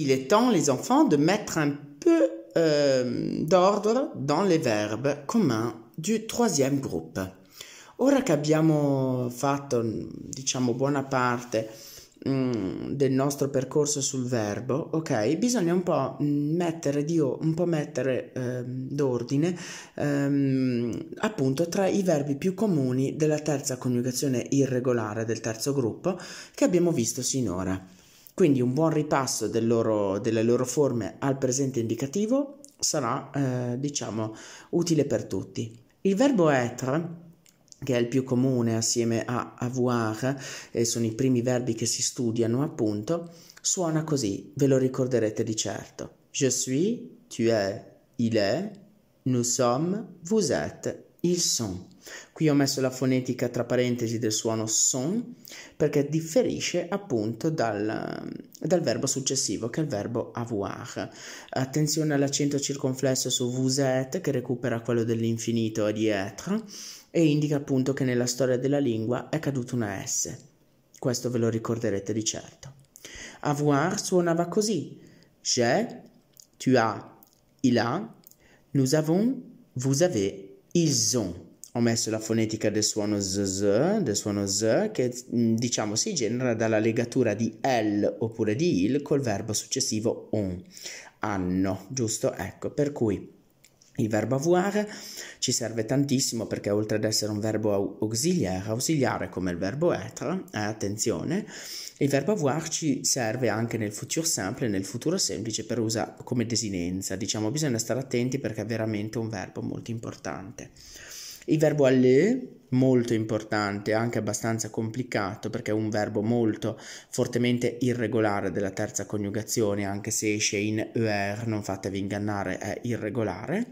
Il est temps, les enfants, de mettre un peu euh, dans les verbes communs du troisième groupe. Ora che abbiamo fatto, diciamo, buona parte mh, mm, del nostro percorso sul verbo, ok? Bisogna un po' mettere, Dio, un po' mettere eh, d'ordine ehm, appunto tra i verbi più comuni della terza coniugazione irregolare del terzo gruppo che abbiamo visto sinora. Quindi un buon ripasso del loro, delle loro forme al presente indicativo sarà, eh, diciamo, utile per tutti. Il verbo être che è il più comune assieme a avoir, e sono i primi verbi che si studiano appunto, suona così, ve lo ricorderete di certo. Je suis, tu es, il est, nous sommes, vous êtes, ils sont. Qui ho messo la fonetica tra parentesi del suono son perché differisce appunto dal, dal verbo successivo che è il verbo avoir. Attenzione all'accento circonflesso su vous êtes che recupera quello dell'infinito e di être e indica appunto che nella storia della lingua è caduta una S. Questo ve lo ricorderete di certo. Avoir suonava così. J'ai, tu as, il a, nous avons, vous avez, ils ont ho messo la fonetica del suono zzz, del suono z, che mm, diciamo si genera dalla legatura di l oppure di il col verbo successivo on, anno, giusto? Ecco, per cui il verbo avoir ci serve tantissimo perché oltre ad essere un verbo auxiliare, ausiliare come il verbo être, eh, attenzione, il verbo avoir ci serve anche nel futuro simple nel futuro semplice per usare come desinenza, diciamo bisogna stare attenti perché è veramente un verbo molto importante. Il verbo aller molto importante, anche abbastanza complicato perché è un verbo molto fortemente irregolare della terza coniugazione, anche se esce in er, non fatevi ingannare, è irregolare.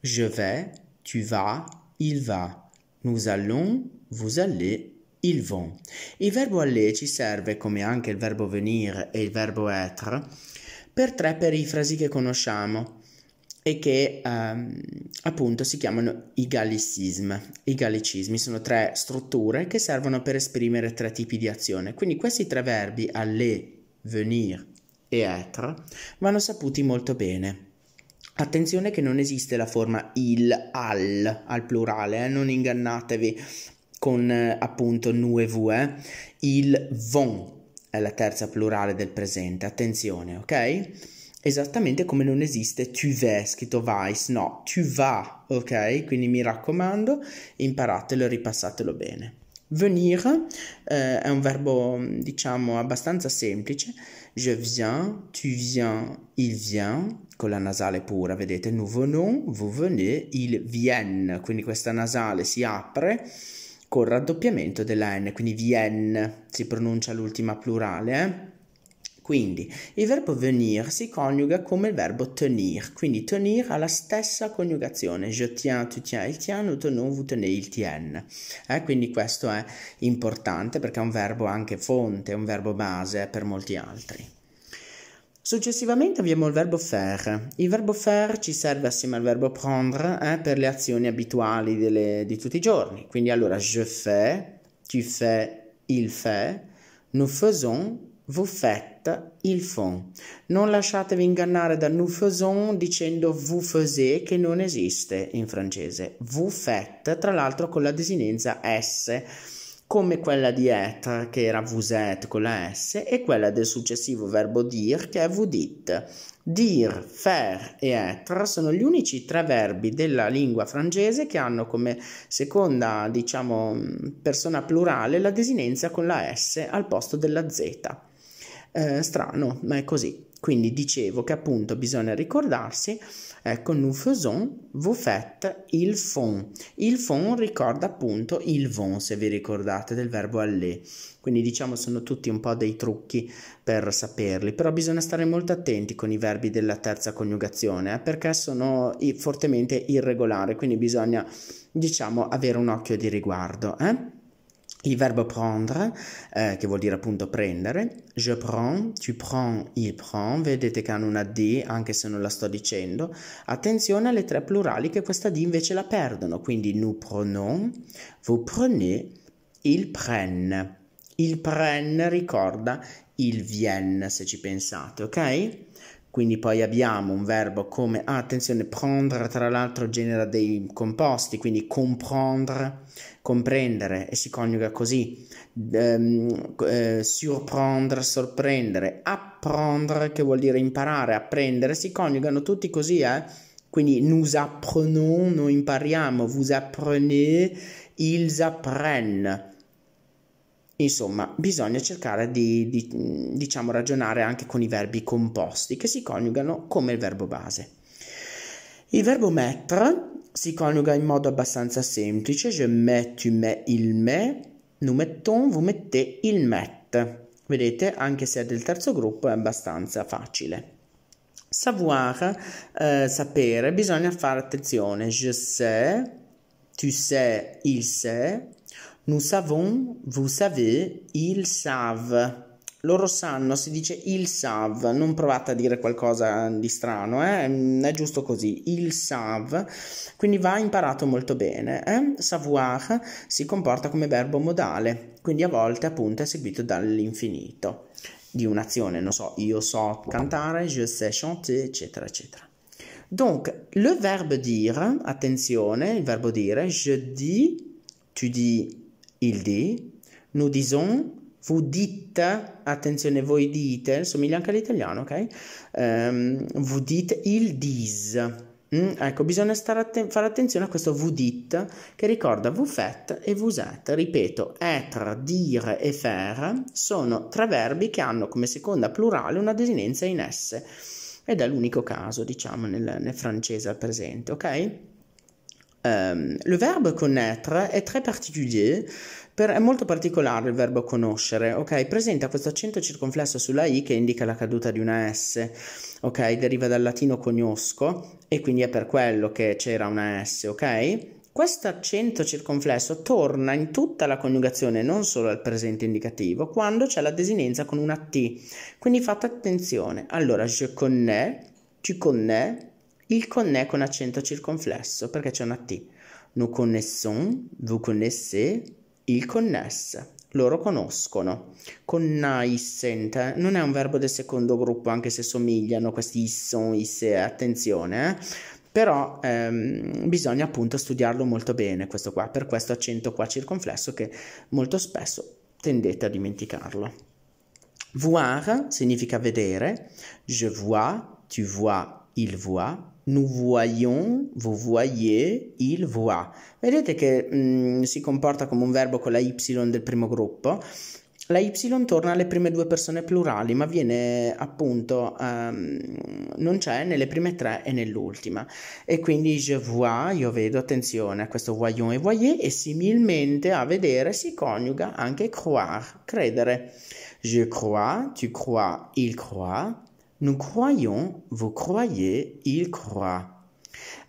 Je vais, tu vas, il va. Nous allons, vous allez, ils vont. Il verbo aller ci serve, come anche il verbo venire e il verbo être, per tre perifrasi che conosciamo e che ehm, appunto si chiamano i gallicism. I gallicismi sono tre strutture che servono per esprimere tre tipi di azione. Quindi questi tre verbi aller, venir e être vanno saputi molto bene. Attenzione che non esiste la forma il, al, al plurale, eh? non ingannatevi con eh, appunto nu e vu, eh? il von è la terza plurale del presente, attenzione, ok? Esattamente come non esiste tu vais, scritto vais, no, tu va, ok? Quindi mi raccomando, imparatelo e ripassatelo bene. Venir eh, è un verbo, diciamo, abbastanza semplice. Je viens, tu viens, il vient, con la nasale pura, vedete, nous venons, vous venez, il vient. Quindi questa nasale si apre col raddoppiamento della N, quindi viennent, si pronuncia l'ultima plurale, eh? Quindi il verbo venir si coniuga come il verbo tenir, quindi tenir ha la stessa coniugazione, je tiens, tu tiens, il tien, nous tenons, vous tenez, il tienne. Eh, quindi questo è importante perché è un verbo anche fonte, è un verbo base per molti altri. Successivamente abbiamo il verbo faire. Il verbo faire ci serve assieme al verbo prendre eh, per le azioni abituali delle, di tutti i giorni. Quindi allora je fais, tu fais, il fait, nous faisons, Vous faites, il font. Non lasciatevi ingannare da nous faisons dicendo vous faisiez che non esiste in francese. Vous faites, tra l'altro con la desinenza S, come quella di être che era vous êtes con la S e quella del successivo verbo dire che è vous dites. Dire, faire e être sono gli unici tre verbi della lingua francese che hanno come seconda, diciamo, persona plurale la desinenza con la S al posto della Z. Eh, strano, ma è così. Quindi dicevo che appunto bisogna ricordarsi, ecco, nous faisons, vous faites, il font. Il font ricorda appunto il von, se vi ricordate, del verbo aller. Quindi diciamo sono tutti un po' dei trucchi per saperli, però bisogna stare molto attenti con i verbi della terza coniugazione, eh, perché sono fortemente irregolari, quindi bisogna, diciamo, avere un occhio di riguardo, eh? Il verbo prendre, eh, che vuol dire appunto prendere, je prends, tu prends, il prend, vedete che hanno una D anche se non la sto dicendo. Attenzione alle tre plurali che questa D invece la perdono, quindi nous prenons, vous prenez, il prenne. Il prenne ricorda il vienne se ci pensate, ok? Quindi poi abbiamo un verbo come, ah, attenzione, prendre tra l'altro genera dei composti, quindi comprendre, comprendere e si coniuga così, ehm, eh, surprendre, sorprendere, apprendre che vuol dire imparare, apprendere, si coniugano tutti così, eh? Quindi nous apprenons, noi impariamo, vous apprenez, ils apprennent Insomma, bisogna cercare di, di diciamo, ragionare anche con i verbi composti che si coniugano come il verbo base. Il verbo mettre si coniuga in modo abbastanza semplice. Je mets, tu mets, il me. Nous mettons, vous mettez, il met. Vedete, anche se è del terzo gruppo è abbastanza facile. Savoir, eh, sapere, bisogna fare attenzione. Je sais, tu sais, il sait, Nous savons, vous savez, ils savent. Loro sanno, si dice ils savent, non provate a dire qualcosa di strano, eh? Mm, è giusto così, ils savent, quindi va imparato molto bene. Eh? Savoir si comporta come verbo modale, quindi a volte appunto è seguito dall'infinito di un'azione, non so, io so cantare, je sais chanter, eccetera, eccetera. Donc, le verbe dire, attenzione, il verbo dire, je dis, tu dis, il D, nous disons, vous dites, attenzione, voi dite, somiglia anche all'italiano, ok? Um, vous dites, il dis. Mm, ecco, bisogna stare atten- fare attenzione a questo vous dites che ricorda vous faites e vous êtes. Ripeto, être, dire e faire sono tre verbi che hanno come seconda plurale una desinenza in S ed è l'unico caso, diciamo, nel, nel francese al presente, ok? Um, ehm, il verbo connaître è très particulier, per, è molto particolare il verbo conoscere, ok? Presenta questo accento circonflesso sulla i che indica la caduta di una s, ok? Deriva dal latino conosco e quindi è per quello che c'era una s, ok? Questo accento circonflesso torna in tutta la coniugazione, non solo al presente indicativo, quando c'è la desinenza con una T. Quindi fate attenzione. Allora, je connais, tu connais, il connè con accento circonflesso perché c'è una T. Nous connaissons, vous connaissez, il connesse. Loro conoscono. Connaissent non è un verbo del secondo gruppo, anche se somigliano questi isson, se, attenzione. Eh? Però ehm, bisogna appunto studiarlo molto bene questo qua, per questo accento qua circonflesso che molto spesso tendete a dimenticarlo. Voir significa vedere, je vois, tu vois, il voit, nous voyons, vous voyez, il voit. Vedete che mh, mm, si comporta come un verbo con la y del primo gruppo. La y torna alle prime due persone plurali, ma viene appunto, um, non c'è nelle prime tre e nell'ultima. E quindi je vois, io vedo, attenzione a questo voyons e voyez, e similmente a vedere si coniuga anche croire, credere. Je crois, tu crois, il croit, Nous croyons, vous croyez, il croit.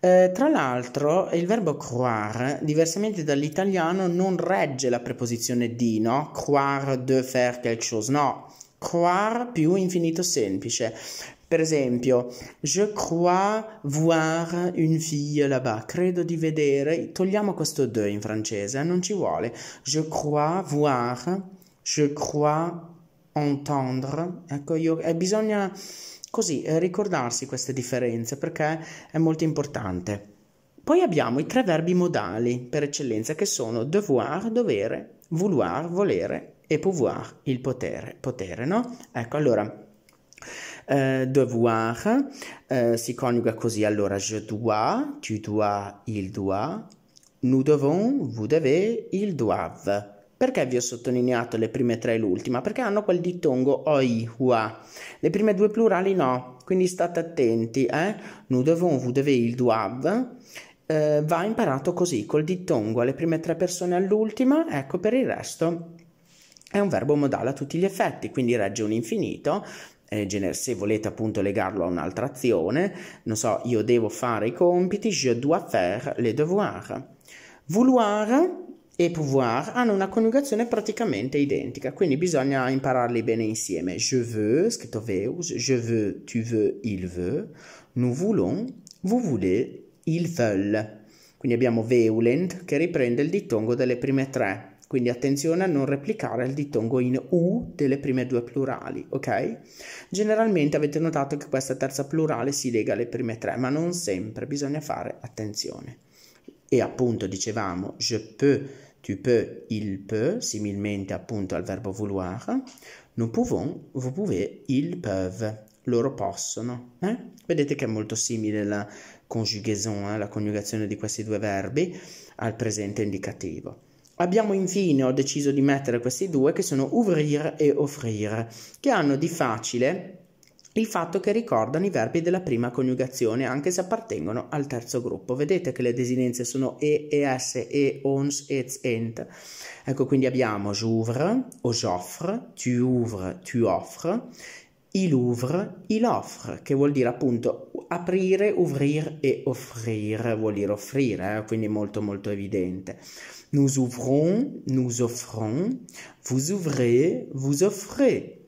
Eh, tra l'altro, il verbo croire, diversamente dall'italiano, non regge la preposizione di, no? Croire de faire quelque chose, no. Croire più infinito semplice. Per esempio, je crois voir une fille là-bas, credo di vedere, togliamo questo de in francese, non ci vuole. Je crois voir, je crois entendre. Ecco, io, eh, bisogna così eh, ricordarsi queste differenze perché è molto importante. Poi abbiamo i tre verbi modali per eccellenza che sono devoir, dovere, vouloir, volere e pouvoir, il potere, potere, no? Ecco, allora Uh, devoir uh, si coniuga così allora je dois, tu dois, il doit, nous devons, vous devez, ils doivent. Perché vi ho sottolineato le prime tre e l'ultima? Perché hanno quel dittongo oi, ua. Le prime due plurali no, quindi state attenti, eh? Nous devons, vous devez, il doivent. Eh, va imparato così, col dittongo alle prime tre persone all'ultima, ecco per il resto è un verbo modale a tutti gli effetti, quindi regge un infinito, eh, se volete appunto legarlo a un'altra azione, non so, io devo fare i compiti, je dois faire les devoirs. Vouloir e pouvoir hanno una coniugazione praticamente identica, quindi bisogna impararli bene insieme. Je veux, scritto veus, je veux, tu veux, il veut, nous voulons, vous voulez, il veulent. Quindi abbiamo veulent che riprende il dittongo delle prime tre. Quindi attenzione a non replicare il dittongo in U delle prime due plurali, ok? Generalmente avete notato che questa terza plurale si lega alle prime tre, ma non sempre, bisogna fare attenzione e appunto dicevamo je peux, tu peux, il peut, similmente appunto al verbo vouloir, nous pouvons, vous pouvez, ils peuvent, loro possono. Eh? Vedete che è molto simile la conjugaison, eh? la coniugazione di questi due verbi al presente indicativo. Abbiamo infine, ho deciso di mettere questi due che sono ouvrir e offrir, che hanno di facile il fatto che ricordano i verbi della prima coniugazione, anche se appartengono al terzo gruppo. Vedete che le desinenze sono e, es, e, ons, ez, ent. Ecco, quindi abbiamo j'ouvre, o j'offre, tu ouvres, tu offres, il ouvre, il offre, che vuol dire appunto aprire, ouvrir e offrir, vuol dire offrire, eh? quindi molto molto evidente. Nous ouvrons, nous offrons, vous ouvrez, vous offrez.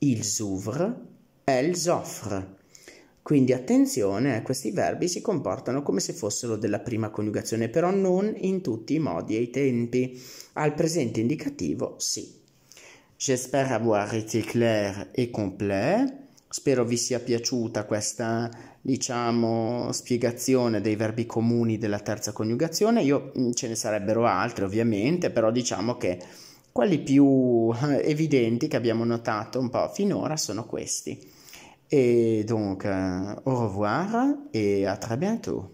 Ils ouvrent, El soffre. Quindi attenzione, questi verbi si comportano come se fossero della prima coniugazione, però non in tutti i modi e i tempi. Al presente indicativo sì. J'espère avoir été clair et complet. Spero vi sia piaciuta questa, diciamo, spiegazione dei verbi comuni della terza coniugazione. Io mm, ce ne sarebbero altri, ovviamente, però diciamo che quelli più eh, evidenti che abbiamo notato un po' finora sono questi. Et donc, euh, au revoir et à très bientôt.